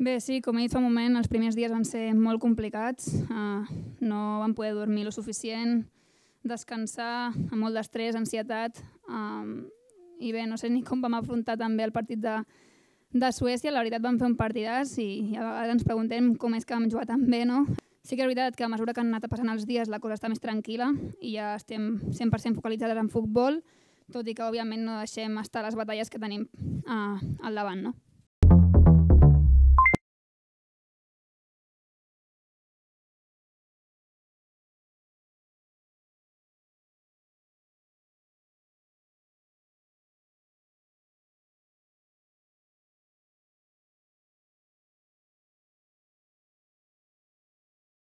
Bé, sí, com he dit fa un moment, els primers dies van ser molt complicats. Uh, no vam poder dormir lo suficient, descansar, amb molt d'estrès, ansietat. Um, I bé, no sé ni com vam afrontar també el partit de, de Suècia. La veritat, vam fer un partidàs i, i a vegades ens preguntem com és que vam jugar tan bé, no? Sí que és veritat que a mesura que han anat passant els dies la cosa està més tranquil·la i ja estem 100% focalitzades en futbol, tot i que, òbviament, no deixem estar les batalles que tenim uh, al davant, no?